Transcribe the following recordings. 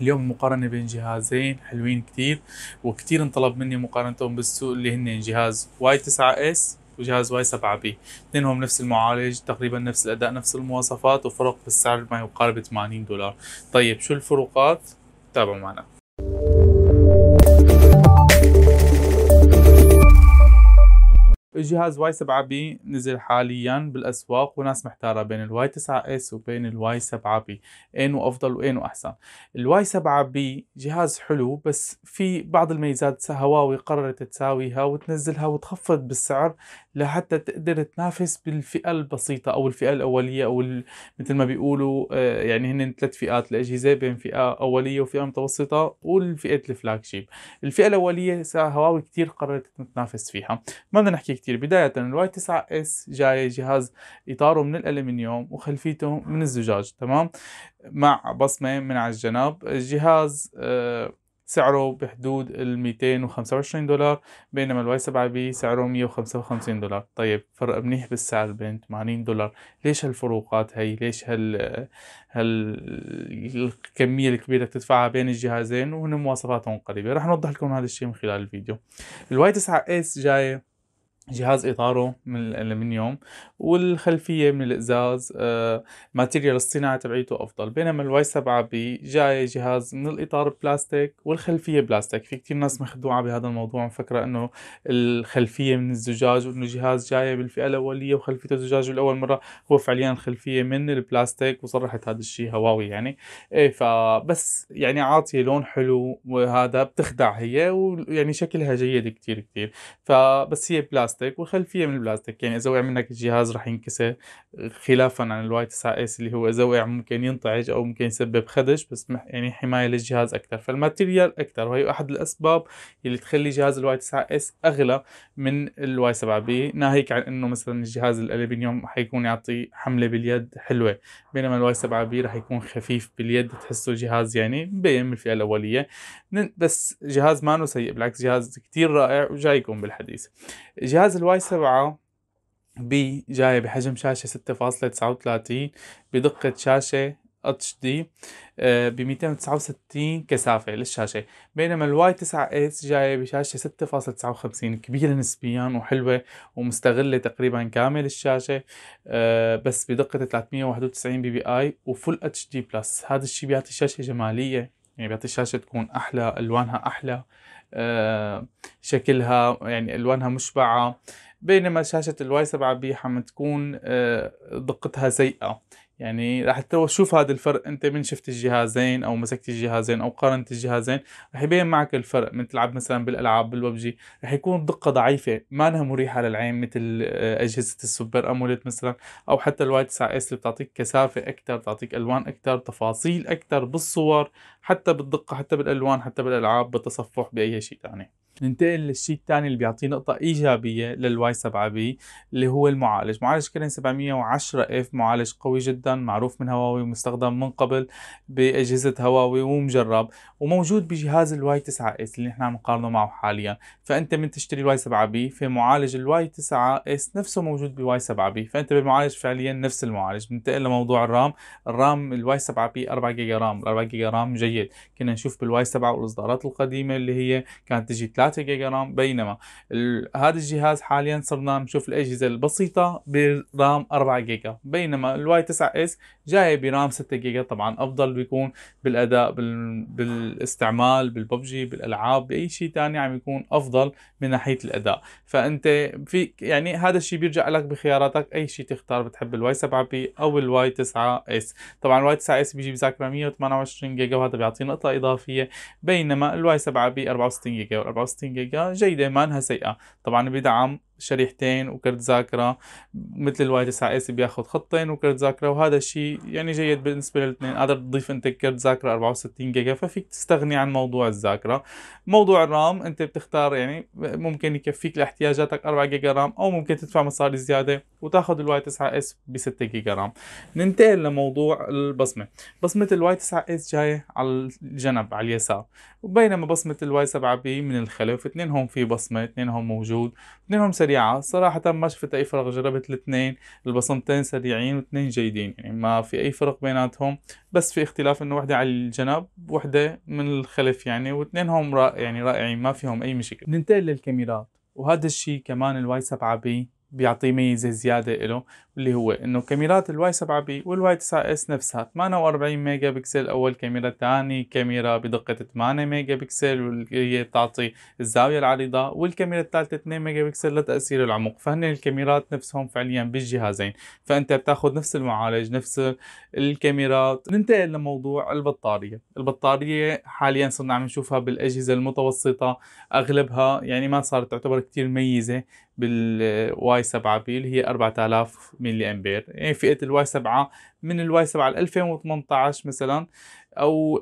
اليوم المقارنة بين جهازين حلوين كتير وكتير انطلب مني مقارنتهم بالسوق اللي هن جهاز واي 9 اس وجهاز واي 7 بي اثنينهم نفس المعالج تقريبا نفس الاداء نفس المواصفات وفرق بالسعر ما يقارب 80 دولار طيب شو الفروقات تابعوا معنا جهاز واي 7 بي نزل حاليا بالاسواق وناس محتاره بين الواي 9 اس وبين الواي 7 بي اين افضل واين احسن الواي 7 بي جهاز حلو بس في بعض الميزات هواوي قررت تساويها وتنزلها وتخفض بالسعر لحتى تقدر تنافس بالفئه البسيطه او الفئه الاوليه او مثل ما بيقولوا آه، يعني هن ثلاث فئات الاجهزه بين فئه اوليه وفئه متوسطه والفئه الفلاج شيب الفئه الاوليه هواوي كثير قررت تنافس فيها ما بدنا نحكي كثير بدايه الواي 9 اس جاي جهاز اطاره من الالمنيوم وخلفيته من الزجاج تمام مع بصمه من على الجناب الجهاز آه سعره بحدود ال 225 دولار بينما الواي 7 بي سعره 155 دولار طيب فرق منيح بالسعر بين 80 دولار ليش هالفروقات هي ليش هال هالكمية الكبيرة تدفعها بين الجهازين وهن مواصفاتهم قريبة رح نوضح لكم هذا الشيء من خلال الفيديو الواي 9 اس جاي جهاز اطاره من الالمنيوم والخلفيه من الازاز ماتيريال آه، الصناعه تبعيته افضل بينما الواي 7 بي جاي جهاز من الاطار بلاستيك والخلفيه بلاستيك في كثير ناس مخدوعه بهذا الموضوع مفكره انه الخلفيه من الزجاج وانه جهاز جاي بالفئه الاوليه وخلفيته زجاج لاول مره هو فعليا الخلفيه من البلاستيك وصرحت هذا الشيء هواوي يعني ايه فبس يعني عاطيه لون حلو وهذا بتخدع هي ويعني شكلها جيد كثير كثير فبس هي بلاستيك البلاستيك والخلفيه من البلاستيك يعني اذا وقع منك الجهاز رح ينكسر خلافا عن الواي 9 اس اللي هو اذا وقع ممكن ينطعج او ممكن يسبب خدش بس يعني حمايه للجهاز اكثر فالماتيريال اكثر وهي احد الاسباب اللي تخلي جهاز الواي 9 اس اغلى من الواي 7 بي ناهيك عن انه مثلا الجهاز الالومنيوم حيكون يعطي حمله باليد حلوه بينما الواي 7 بي رح يكون خفيف باليد تحسه جهاز يعني مبين من الفئه الاوليه بس جهاز ما سيء بالعكس جهاز كثير رائع وجايكم بالحديث جهاز جهاز الواي 7 بي جاي بحجم شاشة 6.39 بدقة شاشة اتش دي ب 269 كثافة للشاشة بينما الواي 9 اس جاي بشاشة 6.59 كبيرة نسبيا وحلوة ومستغلة تقريبا كامل الشاشة آه، بس بدقة 391 بي بي اي وفول اتش دي بلس هذا الشيء بيعطي الشاشة جمالية يعني بيعطي الشاشة تكون أحلى ألوانها أحلى آه، شكلها يعني الوانها مشبعه بينما شاشة الواي 7 بي حم تكون آه، دقتها سيئة يعني راح تشوف هذا الفرق انت من شفت الجهازين او مسكت الجهازين او قارنت الجهازين راح يبين معك الفرق من تلعب مثلا بالالعاب بالببجي راح يكون الدقه ضعيفه ما لها مريحه للعين مثل آه، اجهزه السوبر اموليت مثلا او حتى الوايت 9 اس اللي بتعطيك كثافه اكثر بتعطيك الوان اكثر تفاصيل اكثر بالصور حتى بالدقه حتى بالالوان حتى بالالعاب بالتصفح باي شيء ثاني يعني. ننتقل للشيء الثاني اللي بيعطيه نقطة إيجابية للواي 7 بي اللي هو المعالج معالج كرين 710 اف معالج قوي جدا معروف من هواوي ومستخدم من قبل بأجهزة هواوي ومجرب وموجود بجهاز الواي 9 اس اللي نحن عم نقارنه معه حاليا فأنت من تشتري الواي 7 بي في معالج الواي 9 اس نفسه موجود بواي 7 بي فأنت بالمعالج فعليا نفس المعالج بننتقل لموضوع الرام الرام الواي 7 بي 4 جيجا رام 4 جيجا رام جيد كنا نشوف بالواي 7 والإصدارات القديمة اللي هي كانت تجي 3 3 جيجا رام بينما هذا الجهاز حاليا صرنا نعم نشوف الاجهزه البسيطه برام 4 جيجا بينما الواي 9 اس جاي برام 6 جيجا طبعا افضل بيكون بالاداء بال... بالاستعمال بالببجي بالالعاب باي شيء ثاني عم يكون افضل من ناحيه الاداء فانت فيك يعني هذا الشيء بيرجع لك بخياراتك اي شيء تختار بتحب الواي 7 بي او الواي 9 اس طبعا الواي 9 اس بيجيب ذاكره 128 جيجا وهذا بيعطي نقطه اضافيه بينما الواي 7 بي 64 جيجا و 64 60 جيدة ما انها سيئة طبعا بدعم شريحتين وكرت ذاكره مثل الواي 9 اس بياخذ خطين وكرت ذاكره وهذا الشيء يعني جيد بالنسبه للاثنين قادر تضيف انت كرت ذاكره 64 جيجا ففيك تستغني عن موضوع الذاكره موضوع الرام انت بتختار يعني ممكن يكفيك لاحتياجاتك 4 جيجا رام او ممكن تدفع مصاري زياده وتاخذ الواي 9 اس ب 6 جيجا رام ننتقل لموضوع البصمه بصمه الواي 9 اس جايه على الجنب على اليسار بينما بصمه الواي 7 بي من الخلف اثنينهم في بصمه اثنينهم موجود اثنينهم سريعه صراحه ما شفت اي فرق جربت الاثنين البصمتين سريعين واثنين جيدين يعني ما في اي فرق بيناتهم بس في اختلاف انه وحده على الجنب وحده من الخلف يعني هم رائع يعني رائعين ما فيهم اي مشكله ننتقل للكاميرات وهذا الشيء كمان الواي 7 بي بيعطيه ميزة زيادة له اللي هو انه كاميرات الواي 7 بي والواي 9 اس نفسها 48 ميجا بكسل اول كاميرا ثاني كاميرا بدقة 8 ميجا بكسل واللي هي بتعطي الزاوية العريضة والكاميرا الثالثة 2 ميجا بكسل لتأثير العمق فهن الكاميرات نفسهم فعليا بالجهازين فانت بتاخذ نفس المعالج نفس الكاميرات ننتقل لموضوع البطارية البطارية حاليا صرنا عم نشوفها بالاجهزة المتوسطة اغلبها يعني ما صارت تعتبر كتير ميزة بالواي 7 بي اللي هي 4000 ملي امبير يعني فئه الواي 7 من الواي 7 ل 2018 مثلا او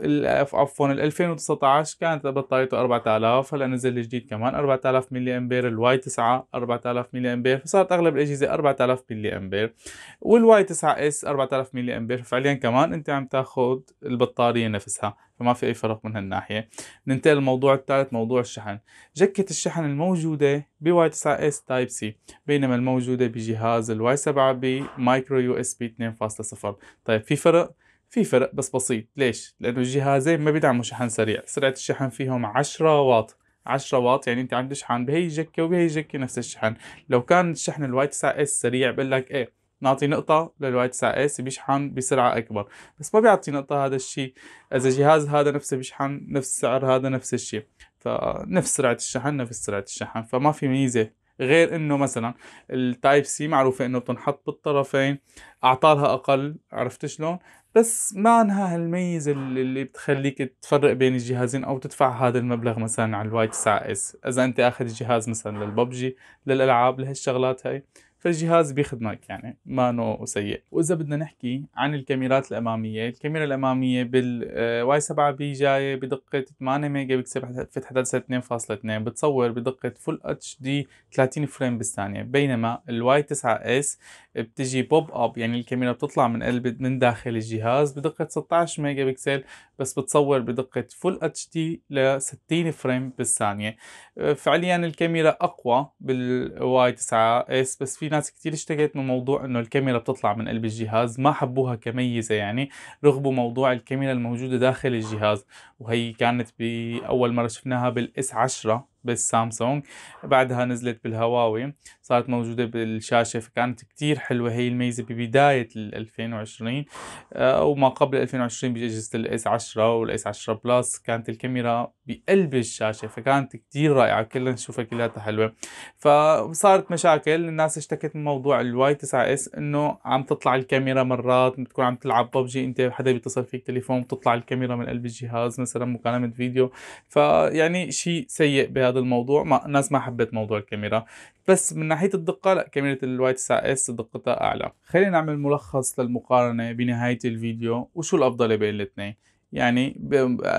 عفوا ال 2019 كانت بطاريته 4000 هلا نزل الجديد كمان 4000 ملي امبير الواي 9 4000 ملي امبير فصارت اغلب الاجهزه 4000 ملي امبير والواي 9 اس 4000 ملي امبير فعليا كمان انت عم تاخذ البطاريه نفسها فما في اي فرق من هالناحيه ننتقل للموضوع الثالث موضوع الشحن جكة الشحن الموجوده بواي 9 اس تايب سي بينما الموجوده بجهاز الواي 7 بي مايكرو يو اس بي 2.0 طيب في فرق في فرق بس بسيط ليش؟ لأنه الجهازين ما بيدعموا شحن سريع سرعة الشحن فيهم 10 واط 10 واط يعني انت عم تشحن بهي جكه وبهي جكه نفس الشحن لو كان الشحن الواي 9 اس سريع بقول لك ايه نعطي نقطة للواي 9 اس بيشحن بسرعة أكبر بس ما بيعطي نقطة هذا الشيء إذا جهاز هذا نفسه بيشحن نفس سعر هذا نفس الشيء فنفس سرعة الشحن نفس سرعة الشحن فما في ميزة غير انه مثلا التايب سي معروفه انه بتنحط بالطرفين اعطالها اقل عرفت شلون بس ما انها هالميزه اللي بتخليك تفرق بين الجهازين او تدفع هذا المبلغ مثلا على الواي 9 اس اذا انت اخذ جهاز مثلا للببجي للالعاب لهالشغلات هاي فالجهاز بيخدمك يعني ما نو سيء واذا بدنا نحكي عن الكاميرات الاماميه الكاميرا الاماميه بالواي آه، 7 بي جايه بدقه 8 ميجا بكسل في حدث 2.2 بتصور بدقه فول اتش دي 30 فريم بالثانيه بينما الواي 9 اس بتجي بوب اب يعني الكاميرا بتطلع من قلب من داخل الجهاز بدقه 16 ميجا بكسل بس بتصور بدقه فول اتش دي ل 60 فريم بالثانيه آه، فعليا الكاميرا اقوى بالواي 9 اس بس في ناس كثير اشتكت من موضوع انه الكاميرا بتطلع من قلب الجهاز ما حبوها كميزه يعني رغبوا موضوع الكاميرا الموجوده داخل الجهاز وهي كانت باول مره شفناها بالاس 10 بس سامسونج بعدها نزلت بالهواوي صارت موجودة بالشاشة فكانت كتير حلوة هي الميزة ببداية 2020 آه، وما قبل 2020 بأجهزة الاس 10 والاس 10 بلس كانت الكاميرا بقلب الشاشة فكانت كتير رائعة كلنا نشوفها كلها حلوة فصارت مشاكل الناس اشتكت من موضوع الواي 9 اس انه عم تطلع الكاميرا مرات بتكون عم تلعب ببجي انت حدا بيتصل فيك تليفون بتطلع الكاميرا من قلب الجهاز مثلا مكالمة فيديو فيعني شيء سيء بهذا هذا الموضوع ما الناس ما حبت موضوع الكاميرا بس من ناحيه الدقه لا كاميرا الواي 9 اس دقتها اعلى خلينا نعمل ملخص للمقارنه بنهايه الفيديو وشو الافضل بين الاثنين يعني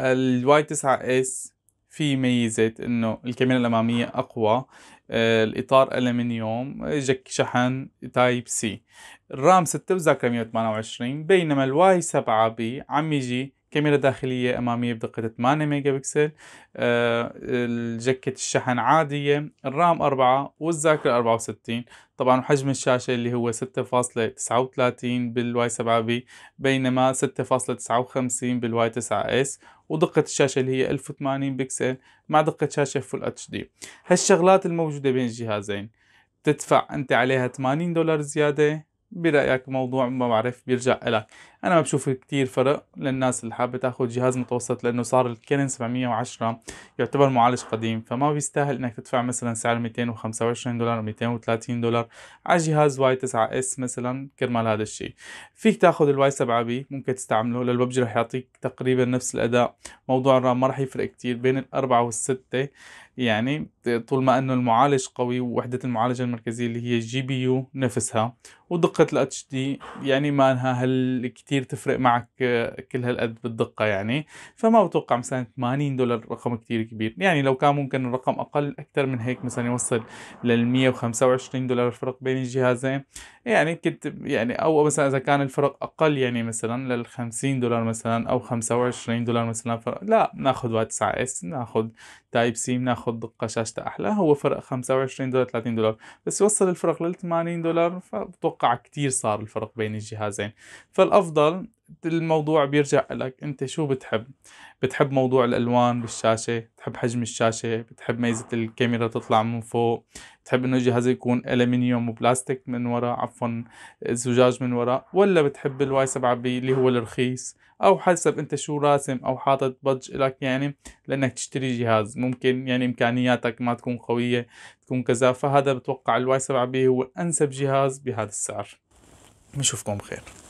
الواي 9 اس في ميزة انه الكاميرا الامامية اقوى آه، الاطار المنيوم جك شحن تايب سي الرام 6 وذاكرة 128 بينما الواي 7 بي عم يجي كاميرا داخلية أمامية بدقة 8 ميجا بكسل آه، الجكة الشحن عادية الرام 4 والذاكرة 64 طبعا حجم الشاشة اللي هو 6.39 بالواي 7 بي بينما 6.59 بالواي 9 اس ودقة الشاشة اللي هي 1080 بكسل مع دقة شاشة فول اتش دي هالشغلات الموجودة بين الجهازين تدفع انت عليها 80 دولار زيادة برايك موضوع ما بعرف بيرجع لك انا ما بشوف كتير فرق للناس اللي حابه تاخذ جهاز متوسط لانه صار الكيرن 710 يعتبر معالج قديم فما بيستاهل انك تدفع مثلا سعر 225 دولار 230 دولار على جهاز واي 9 اس مثلا كرمال هذا الشيء فيك تاخذ الواي 7 بي ممكن تستعمله للببجي رح يعطيك تقريبا نفس الاداء موضوع الرام ما رح يفرق كتير بين الاربعه والسته يعني طول ما انه المعالج قوي ووحده المعالجه المركزيه اللي هي الجي بي يو نفسها ودقه الاتش دي يعني ما انها هل كتير تفرق معك آه، كل هالقد بالدقه يعني فما بتوقع مثلا 80 دولار رقم كثير كبير يعني لو كان ممكن الرقم اقل اكثر من هيك مثلا يوصل لل 125 دولار الفرق بين الجهازين يعني كنت يعني او مثلا اذا كان الفرق اقل يعني مثلا لل 50 دولار مثلا او 25 دولار مثلا فرق لا بناخذ 9 اس بناخذ تايب سي بناخذ بتاخد دقة شاشته أحلى هو فرق 25 دولار 30 دولار بس يوصل الفرق لل 80 دولار فبتوقع كتير صار الفرق بين الجهازين فالأفضل الموضوع بيرجع لك انت شو بتحب بتحب موضوع الالوان بالشاشه بتحب حجم الشاشه بتحب ميزه الكاميرا تطلع من فوق بتحب انه الجهاز يكون الومنيوم وبلاستيك من وراء عفوا زجاج من وراء ولا بتحب الواي 7 بي اللي هو الرخيص او حسب انت شو راسم او حاطط بادج لك يعني لانك تشتري جهاز ممكن يعني امكانياتك ما تكون قويه تكون كذا فهذا بتوقع الواي 7 بي هو انسب جهاز بهذا السعر بنشوفكم بخير